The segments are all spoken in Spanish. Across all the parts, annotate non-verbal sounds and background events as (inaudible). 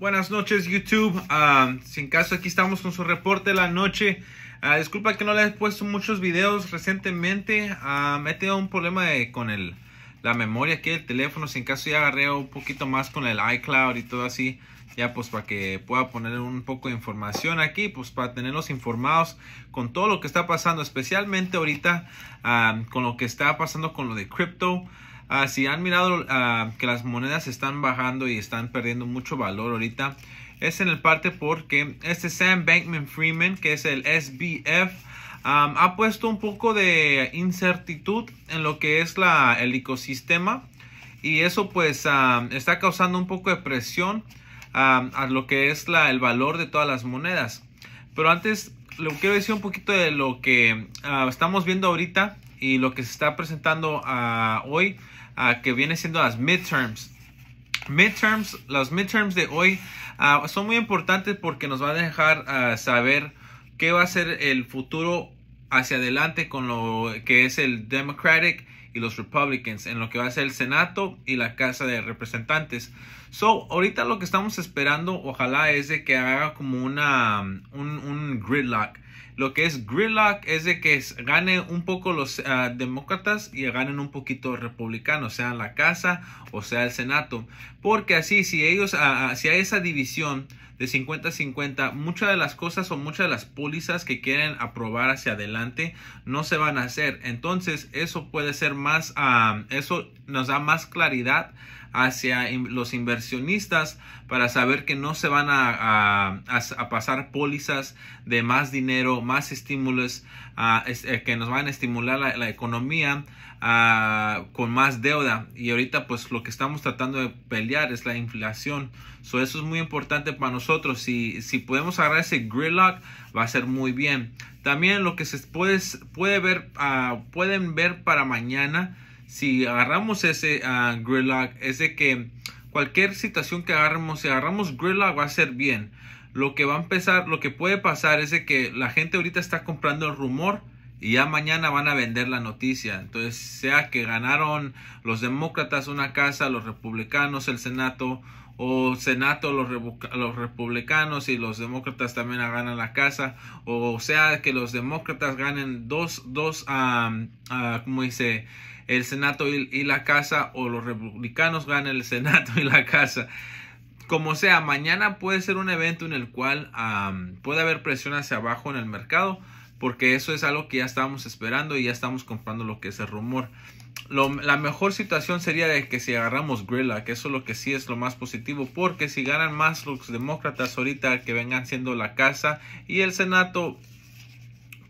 Buenas noches YouTube, ah, sin caso aquí estamos con su reporte de la noche. Ah, disculpa que no le he puesto muchos videos recientemente, ah, me he tenido un problema con el, la memoria aquí del teléfono, sin caso ya agarré un poquito más con el iCloud y todo así, ya pues para que pueda poner un poco de información aquí, pues para tenerlos informados con todo lo que está pasando, especialmente ahorita con lo que está pasando con lo de crypto. Ah, si han mirado ah, que las monedas están bajando y están perdiendo mucho valor ahorita, es en el parte porque este Sam Bankman Freeman, que es el SBF, ha puesto un poco de incertidumbre en lo que es la, el ecosistema y eso pues está causando un poco de presión a lo que es la, el valor de todas las monedas. Pero antes, lo quiero decir un poquito de lo que ah, estamos viendo ahorita y lo que se está presentando hoy que viene siendo las midterms. Midterms, los midterms de hoy ah, son muy importantes porque nos va a dejar ah, saber qué va a ser el futuro hacia adelante con lo que es el Democratic y los Republicans en lo que va a ser el Senato y la Casa de Representantes. So, ahorita lo que estamos esperando, ojalá, es de que haga como una, mm, un, un gridlock lo que es Gridlock es de que gane un poco los ah, demócratas y ganen un poquito republicanos, sea la casa o sea el senato. Porque así, si ellos, ah, ah, si hay esa división de 50-50, muchas de las cosas o muchas de las pólizas que quieren aprobar hacia adelante no se van a hacer. Entonces, eso puede ser más, a eso nos da más claridad hacia los inversionistas para saber que no se van a, a, pasar pólizas de más dinero, más estímulos eh, que nos van a estimular la, economía con más deuda. Y ahorita pues lo que estamos tratando de pelear es la inflación. eso es muy importante para nosotros. Si, si podemos agarrar ese gridlock va a ser muy bien. También lo que se puede, puede ver, ah, pueden ver para mañana si agarramos ese uh, gridlock, es de que cualquier situación que agarremos, si agarramos gridlock va a ser bien. Lo que va a empezar, lo que puede pasar es de que la gente ahorita está comprando el rumor y ya mañana van a vender la noticia. Entonces, sea que ganaron los demócratas una casa, los republicanos el Senato, o Senato los, los republicanos y los demócratas también ganan la casa, o sea que los demócratas ganen dos, dos, como dice? el Senato y, la Casa o los republicanos ganan el Senato y la Casa. Como sea, mañana puede ser un evento en el cual puede haber presión hacia abajo en el mercado porque eso es algo que ya estamos esperando y ya estamos comprando lo que es el rumor. la mejor situación sería de que si agarramos Grilla, que eso es lo que sí es lo más positivo, porque si ganan más los demócratas ahorita que vengan siendo la casa y el senato,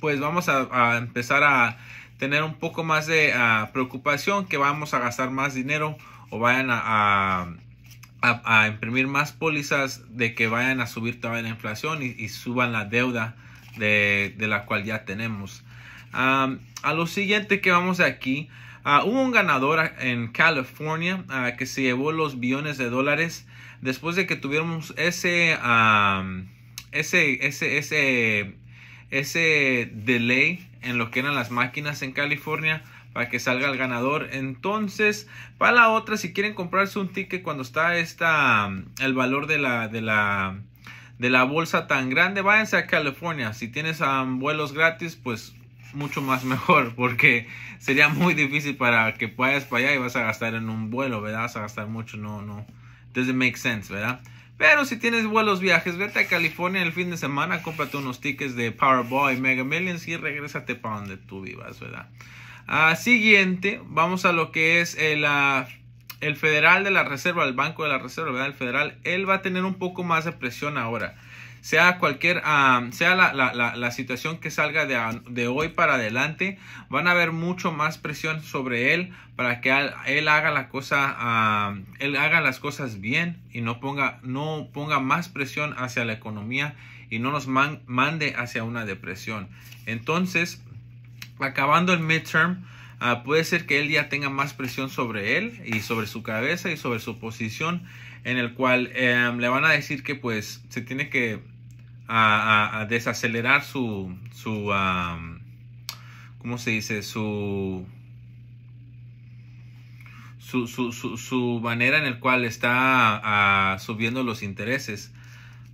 pues vamos a empezar a tener un poco más de ah, preocupación que vamos a gastar más dinero o vayan a, imprimir más pólizas de que vayan a subir todavía la inflación y, suban la deuda de, la cual ya tenemos. a lo siguiente que vamos aquí, ah, hubo un ganador en California ah, que se llevó los billones de dólares después de que tuviéramos ese, ese, ese, ese ese delay en lo que eran las máquinas en California para que salga el ganador. Entonces, para la otra, si quieren comprarse un ticket cuando está esta, mm, el valor de la, de la, de la bolsa tan grande, váyanse a California. Si tienes um, vuelos gratis, pues mucho más (laughs) mejor porque sería muy difícil para que vayas para allá y vas a gastar en un vuelo, ¿verdad? Vas a gastar mucho, no, no. Doesn't make sense, ¿verdad? Pero si tienes vuelos, viajes, vete a California el fin de semana, cómprate unos tickets de Power Boy, Mega Millions y regrésate para donde tú vivas, ¿verdad? Ah, siguiente, vamos a lo que es el, eh, el Federal de la Reserva, el Banco de la Reserva, ¿verdad? El Federal, él va a tener un poco más de presión ahora sea cualquier, ah, sea la, situación que salga de, de, hoy para adelante, van a haber mucho más presión sobre él para que él haga la cosa, ah, él haga las cosas bien y no ponga, no ponga más presión hacia la economía y no nos mande hacia una depresión. Entonces, acabando el midterm, Ah, puede ser que él ya tenga más presión sobre él y sobre su cabeza y sobre su posición en el cual em, le van a decir que pues se tiene que desacelerar su, su ¿cómo se dice? Su su, su, su, manera en el cual está subiendo los intereses.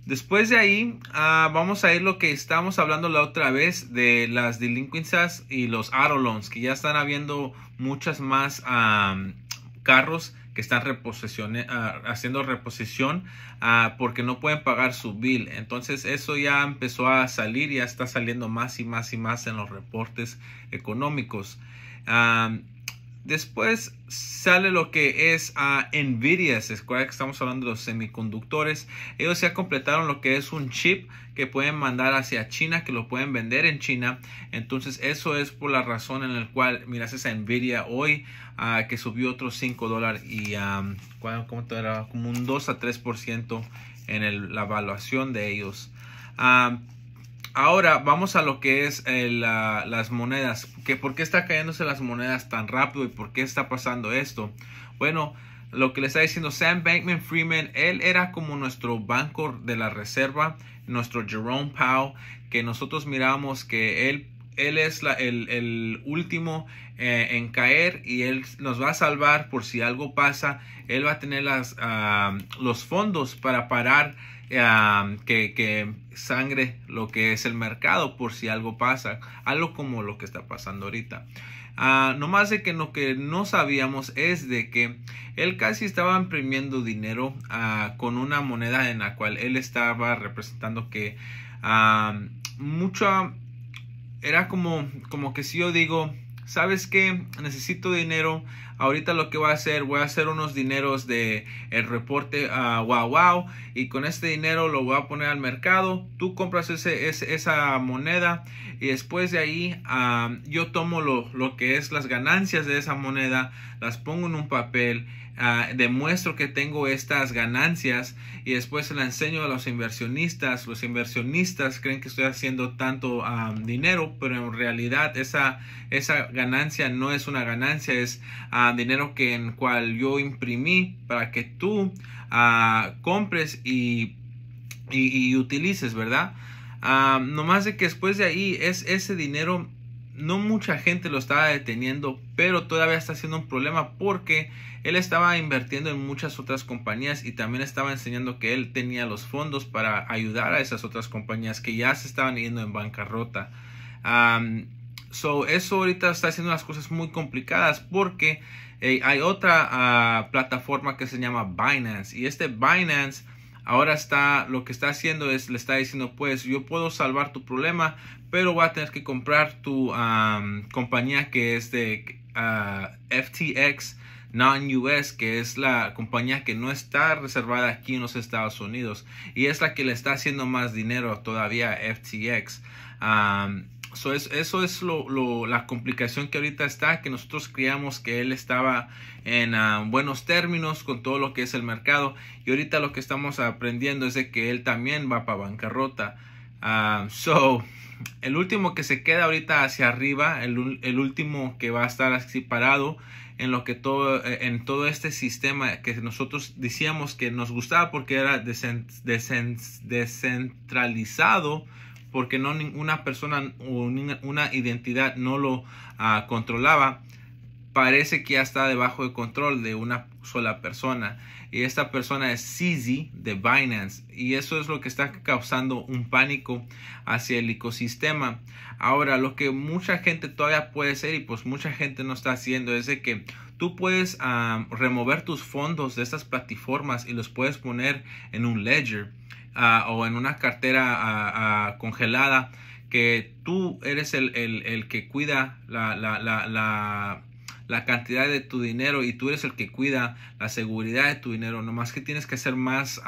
Después de ahí, ah, vamos a ir lo que estábamos hablando la otra vez de las delincuencias y los arolons, que ya están habiendo muchas más carros que están ah, haciendo reposición ah, porque no pueden pagar su bill. Entonces eso ya empezó a salir, ya está saliendo más y más y más en los reportes económicos. Después sale lo que es a Nvidia, se que estamos hablando de los semiconductores. Ellos ya completaron lo que es un chip que pueden mandar hacia China, que lo pueden vender en China. Entonces eso es por la razón en la cual miras esa Nvidia hoy ah, que subió otros 5 dólares y ah, era? como un 2 a 3% en la evaluación de ellos. Ah, Ahora vamos a lo que es eh, las monedas. Que, ¿Por qué está cayéndose las monedas tan rápido y por qué está pasando esto? Bueno, lo que le está diciendo Sam Bankman Freeman, él era como nuestro banco de la reserva, nuestro Jerome Powell, que nosotros miramos que él él es el, último eh, en caer y Él nos va a salvar por si algo pasa. Él va a tener ah, los fondos para parar ah, que, sangre lo que es el mercado por si algo pasa. Algo como lo que está pasando ahorita. Ah, no más de que lo que no sabíamos es de que él casi estaba imprimiendo dinero con una moneda en la cual él estaba representando que mucha era como, como que si yo digo, ¿sabes que Necesito dinero. Ahorita lo que voy a hacer, voy a hacer unos dineros de el reporte a guau Wow Wow. Y con este dinero lo voy a poner al mercado. Tú compras ese, esa moneda. Y después de ahí ah, yo tomo lo, lo que es las ganancias de esa moneda. Las pongo en un papel Ah, demuestro que tengo estas ganancias y después se la enseño a los inversionistas. Los inversionistas creen que estoy haciendo tanto dinero, pero en realidad esa, esa ganancia no es una ganancia, es ah, dinero que en cual yo imprimí para que tú ah, compres y, y, y, utilices, ¿verdad? nomás de que después de ahí es ese dinero no mucha gente lo estaba deteniendo, pero todavía está siendo un problema porque él estaba invirtiendo en muchas otras compañías y también estaba enseñando que él tenía los fondos para ayudar a esas otras compañías que ya se estaban yendo en bancarrota. so eso ahorita está haciendo las cosas muy complicadas porque eh, hay otra ah, plataforma que se llama Binance y este Binance Ahora está lo que está haciendo es le está diciendo pues yo puedo salvar tu problema, pero va a tener que comprar tu compañía que es de ah, FTX non-US, que es la compañía que no está reservada aquí en los Estados Unidos y es la que le está haciendo más dinero todavía FTX. So es, eso es lo, lo, la complicación que ahorita está, que nosotros creíamos que él estaba en ah, buenos términos con todo lo que es el mercado y ahorita lo que estamos aprendiendo es de que él también va para bancarrota. Uh, so, el último que se queda ahorita hacia arriba, el, el, último que va a estar así parado en lo que todo, eh, en todo este sistema que nosotros decíamos que nos gustaba porque era descentralizado porque no ninguna persona o una identidad no lo ah, controlaba, parece que ya está debajo de control de una sola persona. Y esta persona es CZ de Binance. Y eso es lo que está causando un pánico hacia el ecosistema. Ahora, lo que mucha gente todavía puede hacer y pues mucha gente no está haciendo es de que tú puedes ah, remover tus fondos de estas plataformas y los puedes poner en un ledger o en una cartera congelada, que tú eres el, que cuida la, cantidad de tu dinero y tú eres el que cuida la seguridad de tu dinero, nomás que tienes que hacer más...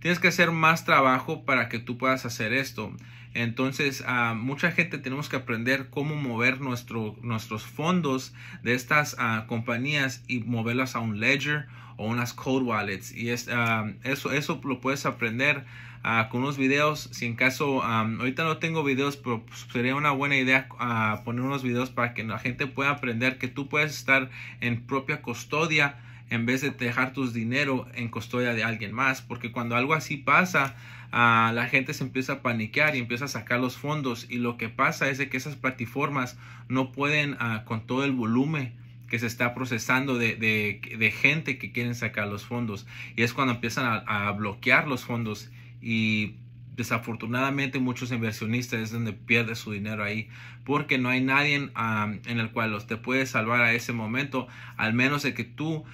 tienes que hacer más trabajo para que tú puedas hacer esto. Entonces, mucha gente tenemos que aprender cómo mover nuestros fondos de estas compañías y moverlas a un ledger o unas cold wallets. Y es, eso, eso lo puedes aprender ah, con unos videos. Si en caso, ahorita no tengo videos, pero pues sería una buena idea ah, poner unos videos para que la gente pueda aprender que tú puedes estar en propia custodia en vez de dejar tus dinero en custodia de alguien más. Porque cuando algo así pasa, ah, la gente se empieza a paniquear y empieza a sacar los fondos. Y lo que pasa es de que esas plataformas no pueden con todo el volumen que se está procesando de, gente que quieren sacar los fondos. Y es cuando empiezan a, bloquear los fondos y desafortunadamente muchos inversionistas es donde pierde su dinero ahí porque no hay nadie en el cual los te puede salvar a ese momento al menos de que tú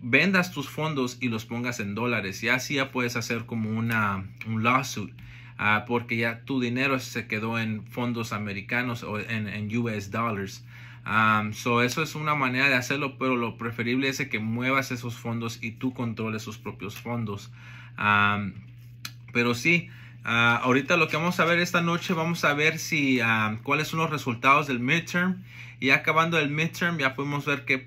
vendas tus fondos y los pongas en dólares y así ya puedes hacer como una, un lawsuit ah, porque ya tu dinero se quedó en fondos americanos o en, en US dollars so eso es una manera de hacerlo, pero lo preferible es que muevas esos fondos y tú controles sus propios fondos. pero sí, ah, ahorita lo que vamos a ver esta noche, vamos a ver si cuáles son los resultados del midterm. Y acabando el midterm, ya podemos ver qué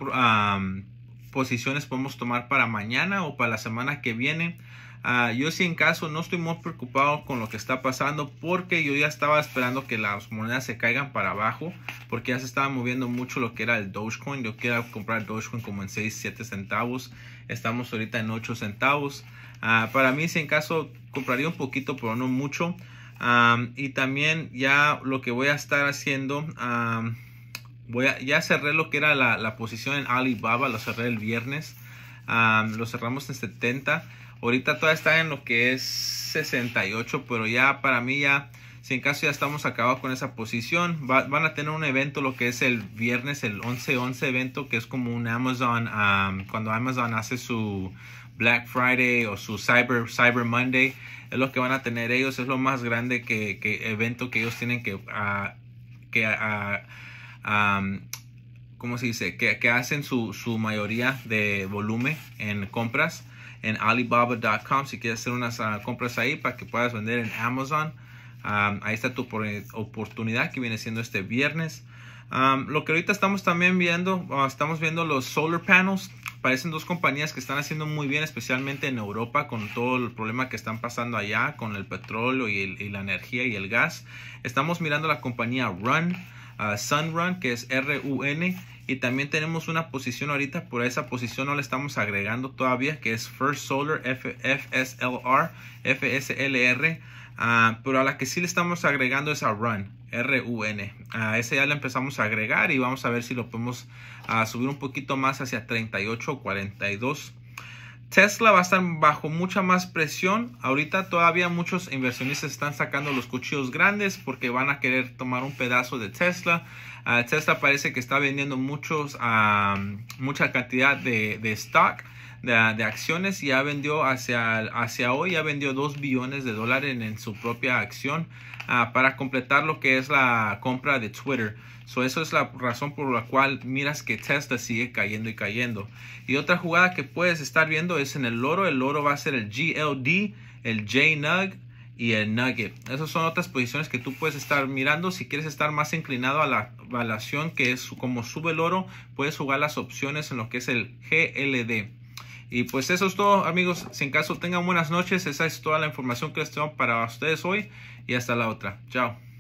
posiciones podemos tomar para mañana o para la semana que viene. Ah, yo sí en caso no estoy muy preocupado con lo que está pasando porque yo ya estaba esperando que las monedas se caigan para abajo porque ya se estaba moviendo mucho lo que era el Dogecoin. Yo quería comprar Dogecoin como en 6, 7 centavos. Estamos ahorita en 8 centavos. Ah, para mí si en caso compraría un poquito pero no mucho. Ah, y también ya lo que voy a estar haciendo, voy a, ya cerré lo que era la, posición en Alibaba, lo cerré el viernes, lo cerramos en 70. Ahorita todavía está en lo que es 68, pero ya para mí ya, si en caso ya estamos acabados con esa posición, van a tener un evento lo que es el viernes, el 11-11 evento, que es como un Amazon, um, cuando Amazon hace su Black Friday o su Cyber, Cyber Monday, es lo que van a tener ellos, es lo más grande que, evento que ellos tienen que, ah, ah, um, ¿cómo se dice? Que, hacen su, su mayoría de volumen en compras en alibaba.com si quieres hacer unas ah, compras ahí para que puedas vender en Amazon. ahí está tu eh, oportunidad que viene siendo este viernes. lo que ahorita estamos también viendo, estamos viendo los solar panels. Parecen dos compañías que están haciendo muy bien, especialmente en Europa, con todo el problema que están pasando allá, con el petróleo y, la energía y el gas. Estamos mirando la compañía Run, ah, Sunrun, que es R-U-N y también tenemos una posición ahorita, por esa posición no la estamos agregando todavía, que es First Solar F FSLR, FSLR. Ah, pero a la que sí le estamos agregando es a Run, R-U-N. A esa ya la empezamos a agregar y vamos a ver si lo podemos ah, subir un poquito más hacia 38 o 42. Tesla va a estar bajo mucha más presión. Ahorita todavía muchos inversionistas están sacando los cuchillos grandes porque van a querer tomar un pedazo de Tesla. Ah, Tesla parece que está vendiendo muchos, ah, mucha cantidad de stock de, acciones y ya vendió hacia, hacia hoy, ya vendió 2 billones de dólares en, su propia acción ah, para completar lo que es la compra de Twitter. eso es la razón por la cual miras que Tesla sigue cayendo y cayendo. Y otra jugada que puedes estar viendo es en el oro. El oro va a ser el GLD, el JNUG y el Nugget. Esas son otras posiciones que tú puedes estar mirando. Si quieres estar más inclinado a la evaluación que es como sube el oro, puedes jugar las opciones en lo que es el GLD. Y pues eso es todo, amigos. Si en caso tengan buenas noches, esa es toda la información que les tengo para ustedes hoy. Y hasta la otra. Chao.